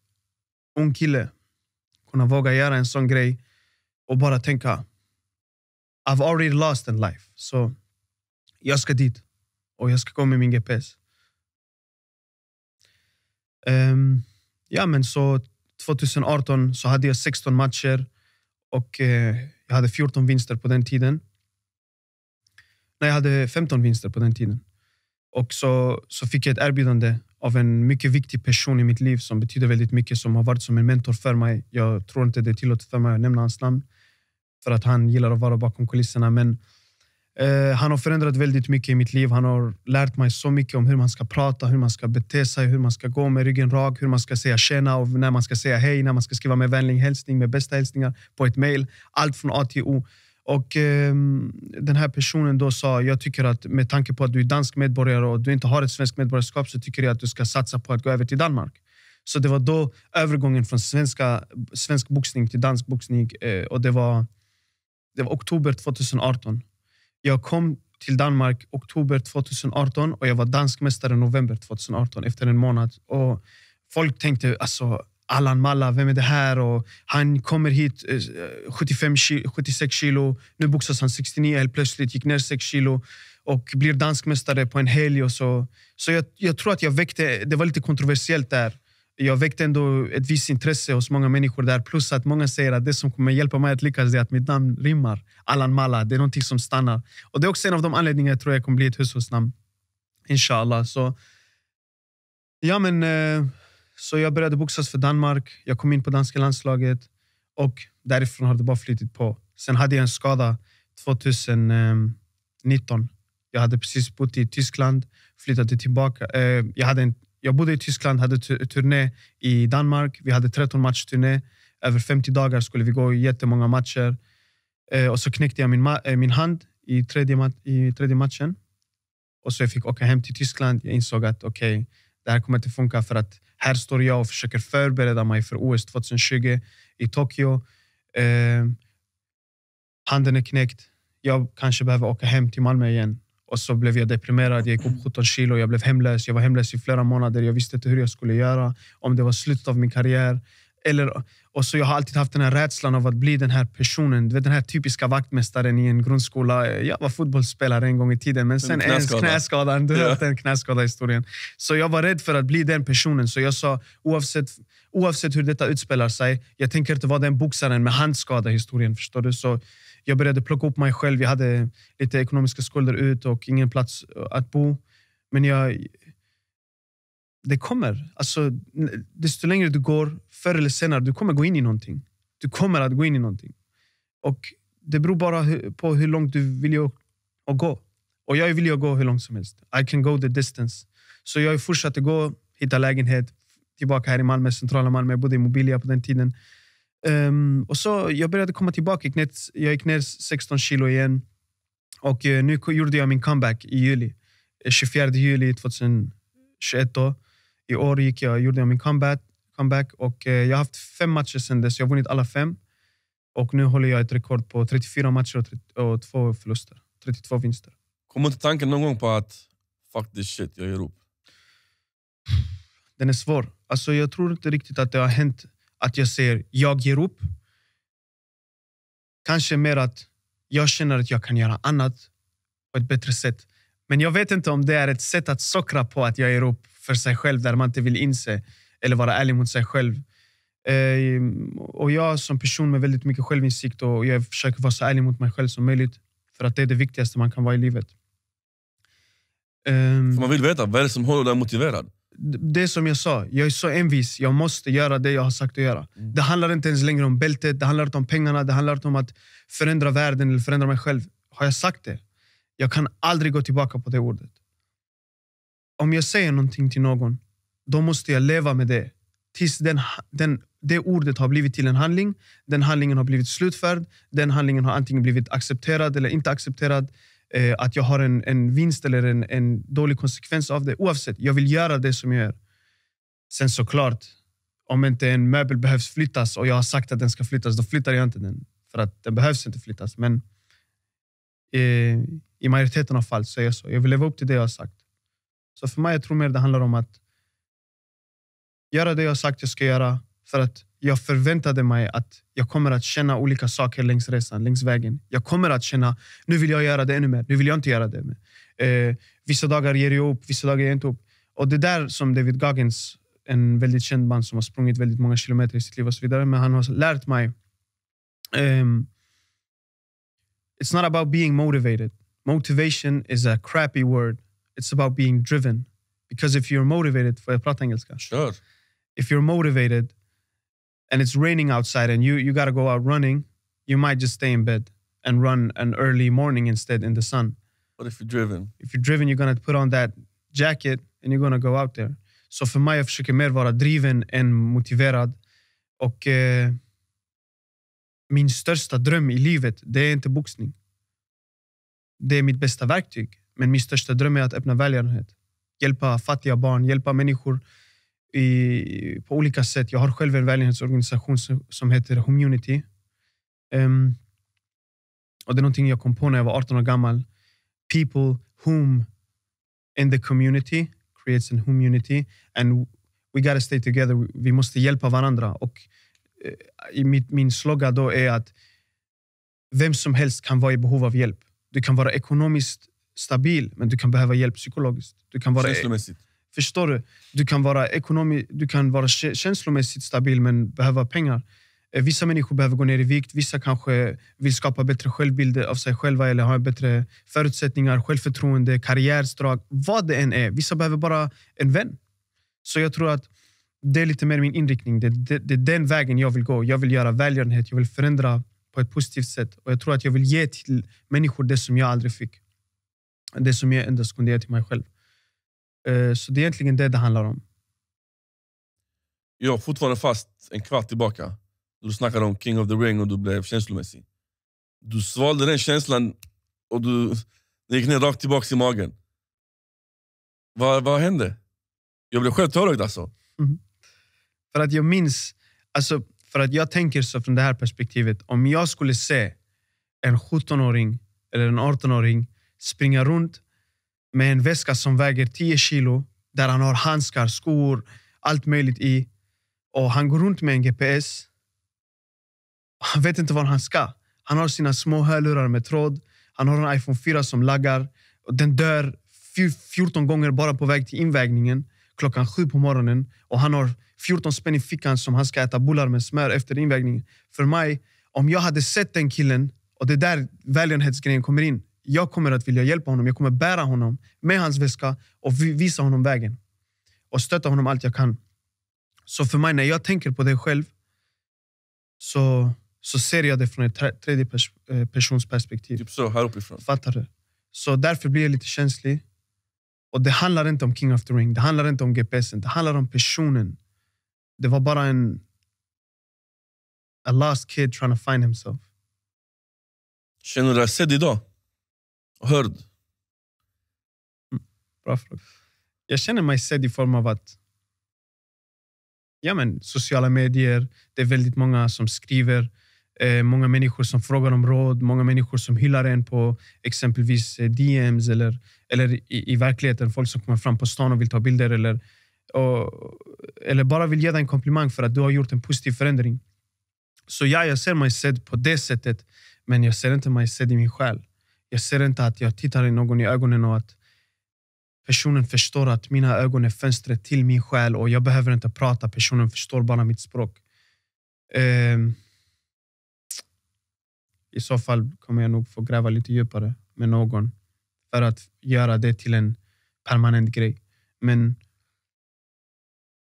ung kille kunna våga göra en sån grej och bara tänka I've already lost in life. Så jag ska dit och jag ska gå med min GPS. Um, ehm, ja, men så 2018 så hade jag 16 matcher och eh, jag hade 14 vinster på den tiden. Nej, jag hade 15 vinster på den tiden. Och så, så fick jag ett erbjudande av en mycket viktig person i mitt liv som betyder väldigt mycket, som har varit som en mentor för mig. Jag tror inte det är tillåtet för mig att nämna hans namn för att han gillar att vara bakom kulisserna. Men eh, han har förändrat väldigt mycket i mitt liv. Han har lärt mig så mycket om hur man ska prata, hur man ska bete sig, hur man ska gå med ryggen rak, hur man ska säga tjena, och när man ska säga hej, när man ska skriva med vänlig hälsning, med bästa hälsningar på ett mejl. Allt från A till O. Och eh, Den här personen då sa jag tycker att med tanke på att du är dansk medborgare och du inte har ett svenskt medborgarskap så tycker jag att du ska satsa på att gå över till Danmark. Så det var då övergången från svenska, svensk boxning till dansk boxning. Eh, och det var, det var oktober 2018. Jag kom till Danmark oktober 2018 och jag var dansk mästare november 2018 efter en månad. Och Folk tänkte alltså Allan Malla, vem är det här? Och han kommer hit 75, eh, 76 kilo. Nu boxas han 69 helt plötsligt, gick ner 6 kilo och blir dansk mästare på en helg. Och så så jag, jag tror att jag väckte, det var lite kontroversiellt där. Jag väckte ändå ett visst intresse hos många människor där. Plus att många säger att det som kommer hjälpa mig att lyckas är att mitt namn rimmar. Allan Malla, det är någonting som stannar. Och Det är också en av de anledningar jag tror jag kommer bli ett hushållsnamn. Inshallah. Så, ja men... Eh, så jag började boxas för Danmark. Jag kom in på danska landslaget och därifrån har det bara flyttit på. Sen hade jag en skada 2019. Jag hade precis bott i Tyskland, flyttade tillbaka. Eh, jag, hade en, jag bodde i Tyskland, hade turné i Danmark. Vi hade 13 matchturné. Över 50 dagar skulle vi gå jättemånga matcher. Eh, och så knäckte jag min, eh, min hand i tredje, i tredje matchen. Och så jag fick åka hem till Tyskland. Jag insåg att okej, okay, det här kommer inte funka för att här står jag och försöker förbereda mig för OS 2020 i Tokyo. Eh, handen är knäckt. Jag kanske behöver åka hem till Malmö igen. Och så blev jag deprimerad. Jag gick upp 17 kilo. Jag blev hemlös. Jag var hemlös i flera månader. Jag visste inte hur jag skulle göra. Om det var slutet av min karriär. Eller, och så jag har alltid haft den här rädslan av att bli den här personen. Du vet, den här typiska vaktmästaren i en grundskola. Jag var fotbollsspelare en gång i tiden, men sen knäskada. knäskadan. Du vet den knäskada historien. Så jag var rädd för att bli den personen. Så jag sa, oavsett, oavsett hur detta utspelar sig, jag tänker inte vara den boxaren med handskada historien. Förstår du? Så jag började plocka upp mig själv. Jag hade lite ekonomiska skulder ut och ingen plats att bo. Men jag, det kommer. Alltså, desto längre du går, förr eller senare, du kommer gå in i någonting. Du kommer att gå in i någonting. Och Det beror bara på hur långt du vill att gå. Och jag är villig att gå hur långt som helst. I can go the distance. Så jag fortsatte gå, hitta lägenhet, tillbaka här i Malmö, centrala Malmö. Jag bodde i Mobilia på den tiden. Um, och så Jag började komma tillbaka. Jag gick, ner, jag gick ner 16 kilo igen. Och uh, nu gjorde jag min comeback i juli. 24 eh, juli 2021. Då. I år gick jag, gjorde jag min comeback, comeback och eh, jag har haft fem matcher sedan dess. Jag har vunnit alla fem. Och nu håller jag ett rekord på 34 matcher och, 30, och två förluster. 32 vinster. Kommer inte tanken någon gång på att fuck this shit, jag ger upp? Den är svår. Alltså, jag tror inte riktigt att det har hänt att jag säger jag ger upp. Kanske mer att jag känner att jag kan göra annat på ett bättre sätt. Men jag vet inte om det är ett sätt att sockra på att jag ger upp för sig själv där man inte vill inse eller vara ärlig mot sig själv. Eh, och jag som person med väldigt mycket självinsikt och jag försöker vara så ärlig mot mig själv som möjligt. För att det är det viktigaste man kan vara i livet. Um, man vill veta, vad är det som håller dig motiverad? Det som jag sa, jag är så envis. Jag måste göra det jag har sagt att göra. Mm. Det handlar inte ens längre om bältet, det handlar inte om pengarna, det handlar inte om att förändra världen eller förändra mig själv. Har jag sagt det? Jag kan aldrig gå tillbaka på det ordet. Om jag säger någonting till någon, då måste jag leva med det tills den, den, det ordet har blivit till en handling. Den handlingen har blivit slutförd. Den handlingen har antingen blivit accepterad eller inte accepterad. Eh, att jag har en, en vinst eller en, en dålig konsekvens av det. Oavsett, jag vill göra det som jag gör. Sen såklart, om inte en möbel behövs flyttas och jag har sagt att den ska flyttas, då flyttar jag inte den. För att den behövs inte flyttas. Men Eh, i majoriteten av fall så är jag så. Jag vill leva upp till det jag har sagt. Så för mig jag tror mer det handlar om att göra det jag har sagt jag ska göra för att jag förväntade mig att jag kommer att känna olika saker längs resan, längs vägen. Jag kommer att känna, nu vill jag göra det ännu mer, nu vill jag inte göra det. Mer. Eh, vissa dagar ger jag upp, vissa dagar ger jag inte upp. Och det där som David Goggins, en väldigt känd man som har sprungit väldigt många kilometer i sitt liv och så vidare, men han har lärt mig um, it's not about being motivated. Motivation is a crappy word. It's about being driven. Because if you're motivated, a engelska. Sure. If you're motivated and it's raining outside and you, you got to go out running, you might just stay in bed and run an early morning instead in the sun. But if you're driven? If you're driven, you're going to put on that jacket and you're going to go out there. Så för mig, jag försöker mer vara driven än motiverad. Och... Eh, min största dröm i livet, det är inte boxning. Det är mitt bästa verktyg. Men min största dröm är att öppna välgörenhet. Hjälpa fattiga barn, hjälpa människor i, på olika sätt. Jag har själv en välgörenhetsorganisation som, som heter Humunity. Um, och det är någonting jag kom på när jag var 18 år gammal. People whom in the community creates an humanity and we gotta stay together. Vi måste hjälpa varandra. Och Eh, i mitt, min slogan då är att vem som helst kan vara i behov av hjälp. Du kan vara ekonomiskt stabil, men du kan behöva hjälp psykologiskt. Du kan vara, eh, känslomässigt? Förstår du? Du kan vara, ekonomi, du kan vara känslomässigt stabil, men behöva pengar. Eh, vissa människor behöver gå ner i vikt, vissa kanske vill skapa bättre självbild av sig själva eller ha bättre förutsättningar, självförtroende, karriärdrag. Vad det än är. Vissa behöver bara en vän. Så jag tror att det är lite mer min inriktning. Det, det, det, är den vägen jag vill gå. Jag vill göra välgörenhet, jag vill förändra på ett positivt sätt. Och Jag tror att jag vill ge till människor det som jag aldrig fick. Det som jag endast kunde ge till mig själv. Eh, så det är egentligen det det handlar om. Jag är fortfarande fast en kvart tillbaka. Du snackade om King of the Ring och du blev känslomässig. Du svalde den känslan och du, gick ner rakt tillbaka i magen. Vad, vad hände? Jag blev själv tårögd alltså. Mm. För att jag minns, alltså, för att jag tänker så från det här perspektivet. Om jag skulle se en 17-åring eller en 18-åring springa runt med en väska som väger 10 kilo där han har handskar, skor, allt möjligt i och han går runt med en GPS. och Han vet inte var han ska. Han har sina små hörlurar med tråd. Han har en iPhone 4 som laggar. Och den dör 14 gånger bara på väg till invägningen klockan sju på morgonen och han har 14 spänn i fickan som han ska äta bullar med smör efter invägningen. För mig, om jag hade sett den killen, och det är där välgörenhetsgrejen kommer in. Jag kommer att vilja hjälpa honom. Jag kommer bära honom med hans väska och visa honom vägen. Och stötta honom allt jag kan. Så för mig, när jag tänker på det själv, så, så ser jag det från ett tredje pers eh, persons perspektiv. Typ så, här uppifrån. Fattar du? Så därför blir jag lite känslig. Och det handlar inte om King of the Ring, det handlar inte om GPSen, det handlar om personen det var bara en... A lost kid trying to find himself. Känner du dig sedd idag? Hörd? Mm, bra fråga. Jag känner mig sedd i form av att ja, men, sociala medier, det är väldigt många som skriver. Eh, många människor som frågar om råd, många människor som hyllar en på exempelvis eh, DMs eller, eller i, i verkligheten. Folk som kommer fram på stan och vill ta bilder eller och, eller bara vill ge dig en komplimang för att du har gjort en positiv förändring. Så ja, jag ser mig sedd på det sättet, men jag ser inte mig sedd i min själ. Jag ser inte att jag tittar i någon i ögonen och att personen förstår att mina ögon är fönstret till min själ och jag behöver inte prata, personen förstår bara mitt språk. Um, I så fall kommer jag nog få gräva lite djupare med någon för att göra det till en permanent grej. Men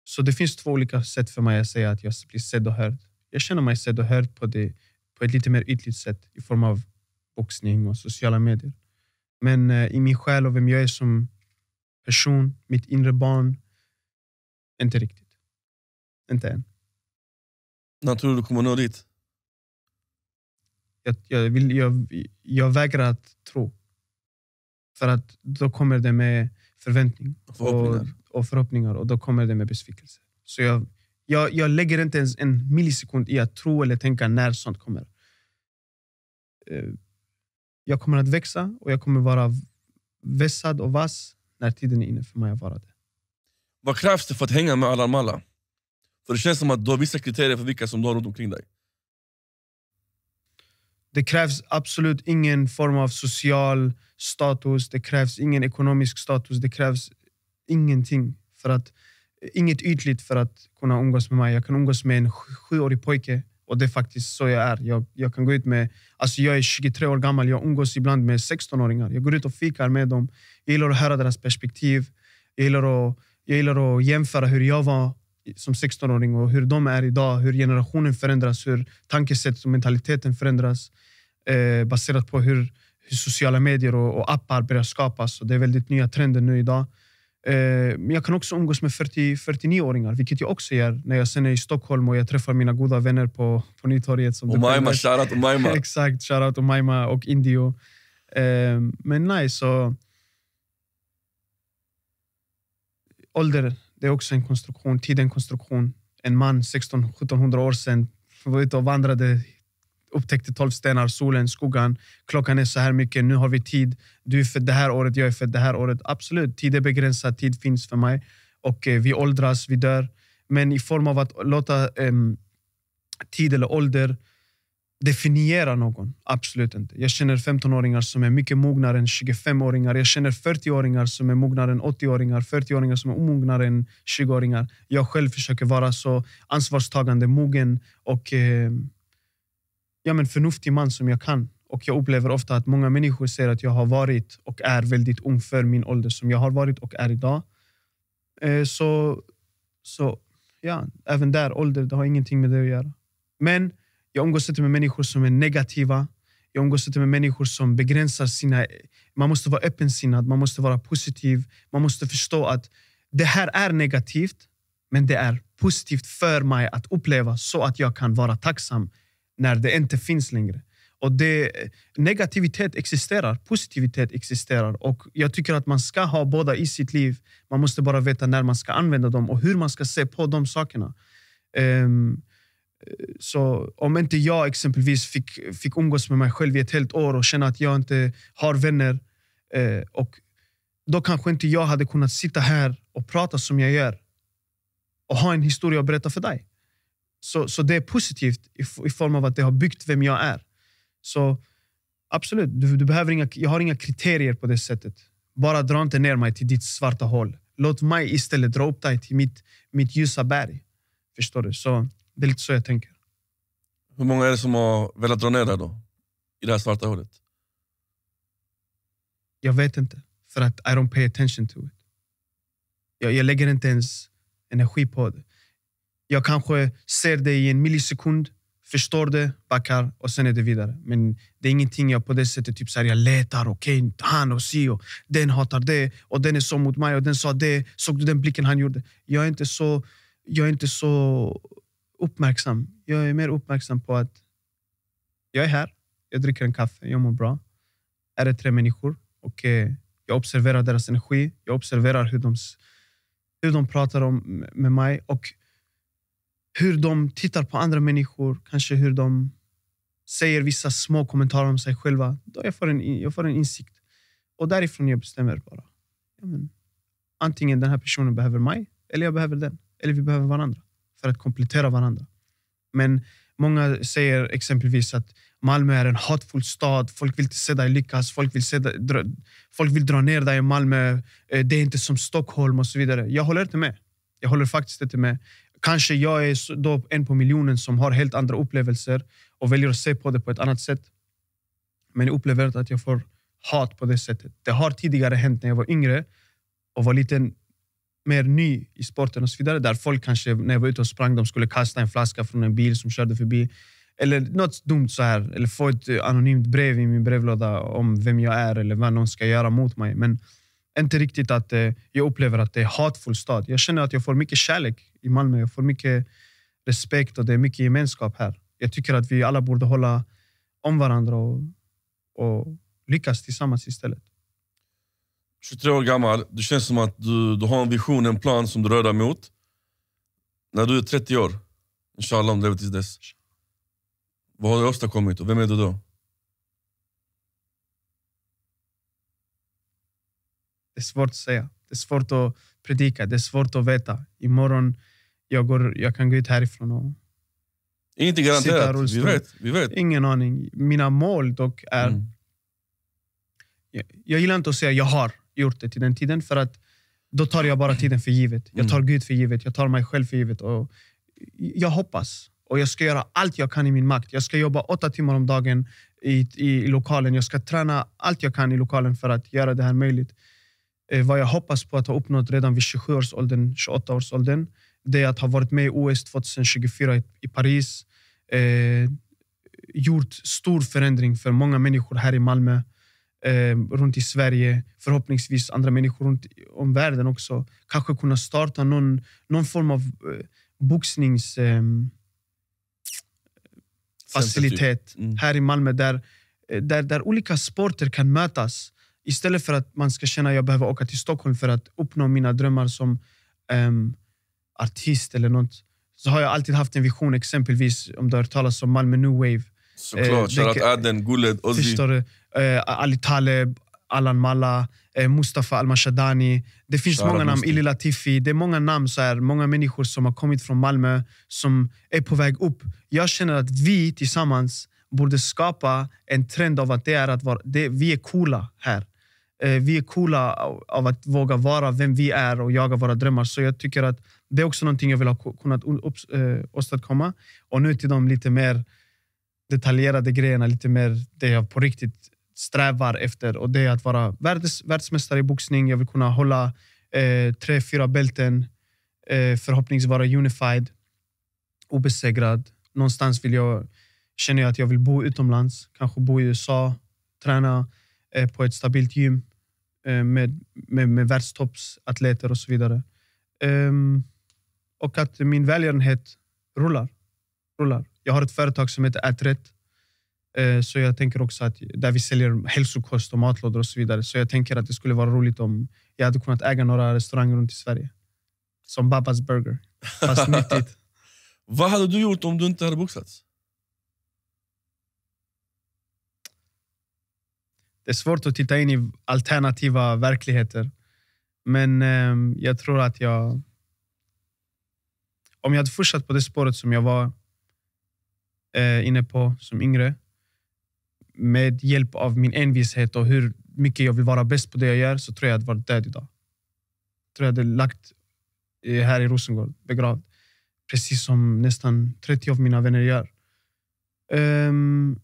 så det finns två olika sätt för mig att säga att jag blir sedd och hörd. Jag känner mig sedd och hörd på, det, på ett lite mer ytligt sätt i form av boxning och sociala medier. Men eh, i min själ och vem jag är som person, mitt inre barn, inte riktigt. Inte än. När tror du du kommer nå dit? Jag, jag, vill, jag, jag vägrar att tro. För att då kommer det med förväntning. Förhoppningar. Och och förhoppningar och då kommer det med besvikelse. Så jag, jag, jag lägger inte ens en millisekund i att tro eller tänka när sånt kommer. Eh, jag kommer att växa och jag kommer vara vässad och vass när tiden är inne för mig att vara det. Vad krävs det för att hänga med alla Malla? För det känns som att du har vissa kriterier för vilka som du har runt omkring dig. Det krävs absolut ingen form av social status, det krävs ingen ekonomisk status, det krävs ingenting. För att, eh, inget ytligt för att kunna umgås med mig. Jag kan umgås med en sjuårig pojke och det är faktiskt så jag är. Jag, jag kan gå ut med, alltså jag är 23 år gammal, jag umgås ibland med 16-åringar. Jag går ut och fikar med dem. Jag gillar att höra deras perspektiv. Jag gillar att, jag gillar att jämföra hur jag var som 16-åring och hur de är idag, hur generationen förändras, hur tankesätt och mentaliteten förändras eh, baserat på hur, hur sociala medier och, och, appar börjar skapas. Och det är väldigt nya trender nu idag. Eh, men jag kan också umgås med 40-49-åringar, vilket jag också gör när jag sen är i Stockholm och jag träffar mina goda vänner på, på Nytorget. Som Umaima, shoutout Umaima! [LAUGHS] Exakt, shoutout Umaima och Indio. Eh, men nej, så... Ålder, det är också en konstruktion. Tid är en konstruktion. En man 1600-1700 år sedan var ute och vandrade upptäckte tolv stenar, solen, skuggan. Klockan är så här mycket, nu har vi tid. Du är född det här året, jag är född det här året. Absolut, tid är begränsad, tid finns för mig. Och eh, Vi åldras, vi dör. Men i form av att låta eh, tid eller ålder definiera någon. Absolut inte. Jag känner 15-åringar som är mycket mognare än 25-åringar. Jag känner 40-åringar som är mognare än 80-åringar. 40-åringar som är omognare än 20-åringar. Jag själv försöker vara så ansvarstagande, mogen och eh, ja, men förnuftig man som jag kan. Och Jag upplever ofta att många människor säger att jag har varit och är väldigt ung för min ålder som jag har varit och är idag. Eh, så, så ja, även där, ålder, det har ingenting med det att göra. Men jag umgås inte med människor som är negativa. Jag umgås inte med människor som begränsar sina... Man måste vara öppensinnad, man måste vara positiv. Man måste förstå att det här är negativt, men det är positivt för mig att uppleva så att jag kan vara tacksam när det inte finns längre. Och det, negativitet existerar, positivitet existerar. Och Jag tycker att man ska ha båda i sitt liv. Man måste bara veta när man ska använda dem och hur man ska se på de sakerna. Um, så om inte jag exempelvis fick, fick umgås med mig själv i ett helt år och känna att jag inte har vänner, eh, och då kanske inte jag hade kunnat sitta här och prata som jag gör och ha en historia att berätta för dig. Så, så det är positivt i, i form av att det har byggt vem jag är. Så absolut, du, du behöver inga, jag har inga kriterier på det sättet. Bara dra inte ner mig till ditt svarta hål. Låt mig istället dra upp dig till mitt, mitt ljusa berg. Förstår du? Så det är lite så jag tänker. Hur många är det som har velat dra ner dig då? I det här svarta hålet? Jag vet inte. För att I don't pay attention to it. Jag, jag lägger inte ens energi på det. Jag kanske ser det i en millisekund, förstår det, backar och sen är det vidare. Men det är ingenting jag på det sättet typ så här, jag letar. Okej, okay, han och si och den hatar det och den är så mot mig och den sa det. Såg du den blicken han gjorde? Jag är inte så, jag är inte så uppmärksam. Jag är mer uppmärksam på att jag är här, jag dricker en kaffe, jag mår bra. Är det tre människor? Och jag observerar deras energi, jag observerar hur de, hur de pratar om, med mig. Och hur de tittar på andra människor, kanske hur de säger vissa små kommentarer om sig själva. Då jag får en, jag får en insikt. Och därifrån jag bestämmer bara. Ja, men, antingen den här personen behöver mig, eller jag behöver den. Eller vi behöver varandra för att komplettera varandra. Men många säger exempelvis att Malmö är en hatfull stad. Folk vill inte se dig lyckas. Folk vill, se dig, dra, folk vill dra ner dig i Malmö. Eh, det är inte som Stockholm och så vidare. Jag håller inte med. Jag håller faktiskt inte med. Kanske jag är då en på miljonen som har helt andra upplevelser och väljer att se på det på ett annat sätt. Men jag upplever att jag får hat på det sättet. Det har tidigare hänt när jag var yngre och var lite mer ny i sporten och så vidare. Där folk kanske, när jag var ute och sprang, de skulle kasta en flaska från en bil som körde förbi. Eller något dumt så här. Eller få ett eh, anonymt brev i min brevlåda om vem jag är eller vad någon ska göra mot mig. Men inte riktigt att eh, jag upplever att det är hatfull stad. Jag känner att jag får mycket kärlek i Malmö. Jag får mycket respekt och det är mycket gemenskap här. Jag tycker att vi alla borde hålla om varandra och, och lyckas tillsammans istället. 23 år gammal. Det känns som att du, du har en vision, en plan som du rör dig mot. När du är 30 år, inshallah om du lever tills dess. Vad har du åstadkommit och vem är du då? Det är svårt att säga. Det är svårt att predika. Det är svårt att veta. Imorgon jag, går, jag kan gå ut härifrån och Inget är garanterat. Vi vet, vi vet. Ingen aning. Mina mål dock är... Mm. Jag, jag, gillar inte att säga att jag har gjort det till den tiden, för att då tar jag bara tiden för givet. Jag tar mm. Gud för givet, jag tar mig själv för givet. Och jag hoppas och jag ska göra allt jag kan i min makt. Jag ska jobba åtta timmar om dagen i, i, i lokalen. Jag ska träna allt jag kan i lokalen för att göra det här möjligt. Eh, vad jag hoppas på att ha uppnått redan vid 27 års åldern, 28 års åldern det att ha varit med i OS 2024 i, Paris eh, gjort stor förändring för många människor här i Malmö, eh, runt i Sverige, förhoppningsvis andra människor runt om världen också. Kanske kunna starta någon, någon form av eh, boxnings... Eh, facilitet mm. här i Malmö där, eh, där, där olika sporter kan mötas. Istället för att man ska känna att jag behöver åka till Stockholm för att uppnå mina drömmar som um, artist eller något så har jag alltid haft en vision, exempelvis om du har hört talas om Malmö New Wave. Såklart. Eh, Shoutout Guled, Ozzy. Eh, Ali Taleb, Alan Malla, eh, Mustafa Al-Mashadani. Det finns Shara många namn. Musti. Ili Latifi. Det är många namn, så här, många människor som har kommit från Malmö som är på väg upp. Jag känner att vi tillsammans borde skapa en trend av att, det är att vara, det, vi är coola här. Eh, vi är coola av, av att våga vara vem vi är och jaga våra drömmar. Så jag tycker att det är också någonting jag vill ha kunnat eh, åstadkomma. Och nu till de lite mer detaljerade grejerna, lite mer det jag på riktigt strävar efter. Och Det är att vara världs, världsmästare i boxning. Jag vill kunna hålla eh, tre, fyra bälten. Eh, förhoppningsvis vara unified, obesegrad. Någonstans vill jag, känner jag att jag vill bo utomlands. Kanske bo i USA, träna eh, på ett stabilt gym eh, med, med, med världstoppsatleter och så vidare. Um, och att min välgörenhet rullar. rullar. Jag har ett företag som heter Äträtt. Eh, så jag tänker också att där vi säljer hälsokost och matlådor och så vidare. Så jag tänker att det skulle vara roligt om jag hade kunnat äga några restauranger runt i Sverige. Som Babas Burger, fast nyttigt. [LAUGHS] Vad hade du gjort om du inte hade boxats? Det är svårt att titta in i alternativa verkligheter. Men eh, jag tror att jag om jag hade fortsatt på det spåret som jag var eh, inne på som yngre med hjälp av min envishet och hur mycket jag vill vara bäst på det jag gör så tror jag att jag hade varit död idag. Jag tror jag hade lagt eh, här i Rosengård, begravd. Precis som nästan 30 av mina vänner gör. Um,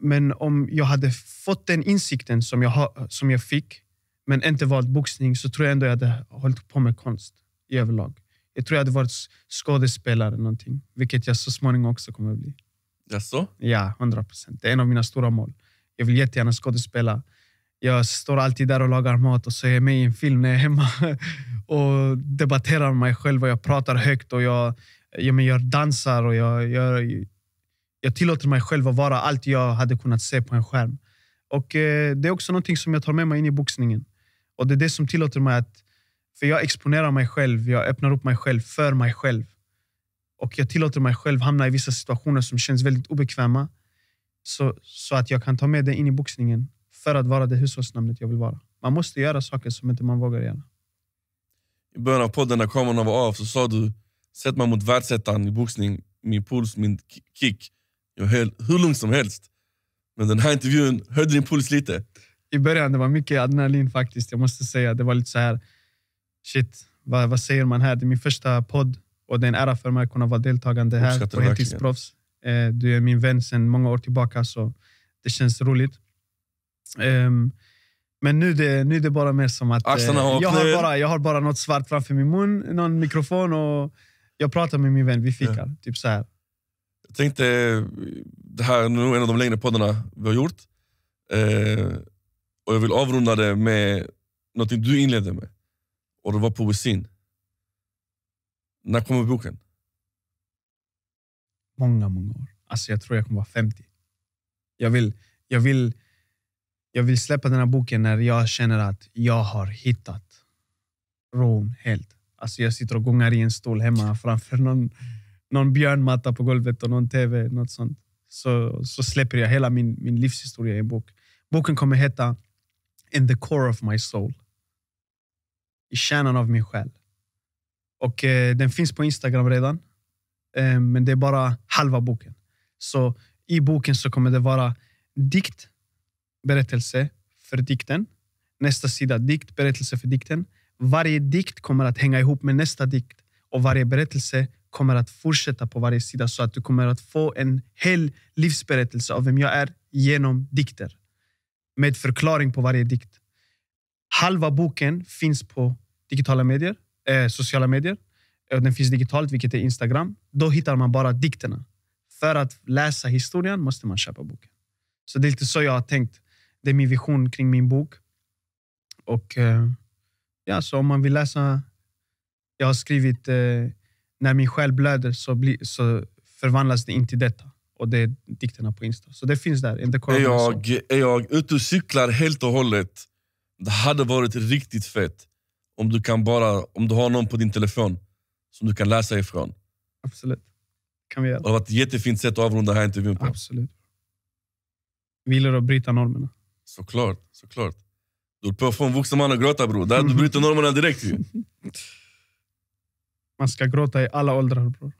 men om jag hade fått den insikten som jag, ha, som jag fick men inte valt boxning så tror jag ändå jag hade hållit på med konst i överlag. Jag tror jag hade varit skådespelare någonting. Vilket jag så småningom också kommer att bli. Jaså? Ja, 100 procent. Det är en av mina stora mål. Jag vill jättegärna skådespela. Jag står alltid där och lagar mat och så är jag med i en film när jag är hemma [LAUGHS] och debatterar med mig själv och jag pratar högt och jag, jag, jag dansar och jag, jag, jag tillåter mig själv att vara allt jag hade kunnat se på en skärm. Och eh, Det är också någonting som jag tar med mig in i boxningen. Och Det är det som tillåter mig att för jag exponerar mig själv, jag öppnar upp mig själv för mig själv. Och jag tillåter mig själv hamna i vissa situationer som känns väldigt obekväma. Så, så att jag kan ta med det in i boxningen för att vara det hushållsnamnet jag vill vara. Man måste göra saker som inte man vågar göra. I början av podden när kamerorna var av så sa du Sätt mig mot världsettan i boxning, min puls, min kick. Jag höll hur lugnt som helst. Men den här intervjun höjde din puls lite. I början det var mycket adrenalin faktiskt. Jag måste säga, det var lite så här shit, vad, vad säger man här? Det är min första podd och det är en ära för mig att kunna vara deltagande här på heltidsproffs. Eh, du är min vän sedan många år tillbaka, så det känns roligt. Ehm, men nu det, nu det bara mer som att eh, jag, har bara, jag har bara något svart framför min mun, någon mikrofon och jag pratar med min vän. Vi fikar. Ja. Typ så här. Jag tänkte, det här är nog en av de längre poddarna vi har gjort. Eh, och Jag vill avrunda det med något du inledde med. Och det var poesin. När kommer boken? Många, många år. Alltså jag tror jag kommer vara 50. Jag vill, jag vill, jag vill släppa den här boken när jag känner att jag har hittat ron helt. Alltså jag sitter och gungar i en stol hemma framför någon, någon björnmatta på golvet och någon tv. Något sånt. Så, så släpper jag hela min, min livshistoria i en bok. Boken kommer heta In the core of my soul i kärnan av min själ. Och eh, Den finns på Instagram redan, eh, men det är bara halva boken. Så i boken så kommer det vara dikt, berättelse för dikten. Nästa sida, dikt, berättelse för dikten. Varje dikt kommer att hänga ihop med nästa dikt och varje berättelse kommer att fortsätta på varje sida så att du kommer att få en hel livsberättelse av vem jag är genom dikter. Med förklaring på varje dikt halva boken finns på digitala medier, eh, sociala medier. Eh, den finns digitalt, vilket är Instagram. Då hittar man bara dikterna. För att läsa historien måste man köpa boken. Så det är lite så jag har tänkt. Det är min vision kring min bok. Och eh, ja, så om man vill läsa... Jag har skrivit eh, När min själ blöder så, bli, så förvandlas det inte till detta och det är dikterna på Insta. Så det finns där. Är jag, är jag ute och cyklar helt och hållet det hade varit riktigt fett om du, kan bara, om du har någon på din telefon som du kan läsa ifrån. Absolut. kan vi göra. Det har varit ett jättefint sätt att avrunda här intervjun på. Absolut. Vi gillar att bryta normerna. Såklart. såklart. Du håller på att få en vuxen man att gråta bror. Där du bryter normerna direkt ju. [LAUGHS] Man ska gråta i alla åldrar bror.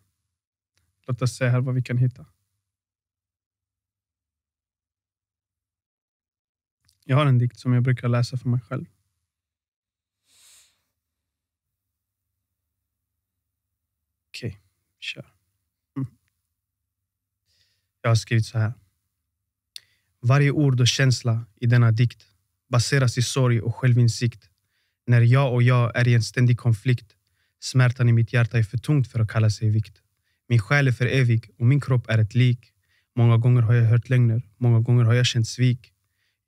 Låt oss se här vad vi kan hitta. Jag har en dikt som jag brukar läsa för mig själv. Okej, okay, kör. Mm. Jag har skrivit så här. Varje ord och känsla i denna dikt baseras i sorg och självinsikt. När jag och jag är i en ständig konflikt Smärtan i mitt hjärta är för tungt för att kalla sig vikt. Min själ är för evig och min kropp är ett lik. Många gånger har jag hört lögner, många gånger har jag känt svik.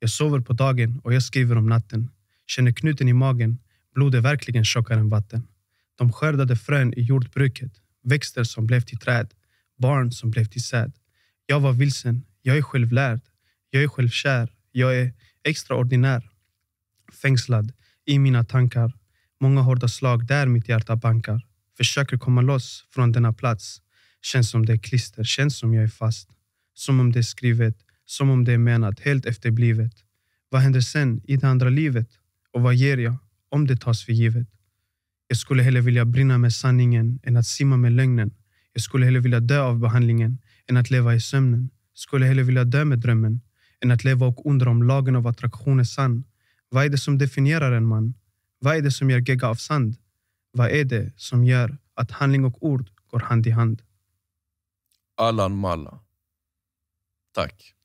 Jag sover på dagen och jag skriver om natten. Känner knuten i magen. Blod är verkligen tjockare än vatten. De skördade frön i jordbruket. Växter som blev till träd. Barn som blev till säd. Jag var vilsen. Jag är självlärd. Jag är självkär. Jag är extraordinär. Fängslad i mina tankar. Många hårda slag där mitt hjärta bankar. Försöker komma loss från denna plats. Känns som det är klister, känns som jag är fast. Som om det är skrivet som om det är menat helt efter livet. Vad händer sen i det andra livet? Och vad ger jag om det tas för givet? Jag skulle hellre vilja brinna med sanningen än att simma med lögnen. Jag skulle hellre vilja dö av behandlingen än att leva i sömnen. Skulle hellre vilja dö med drömmen än att leva och undra om lagen av attraktion är sann. Vad är det som definierar en man? Vad är det som gör gegga av sand? Vad är det som gör att handling och ord går hand i hand? Alan Malla. Tack.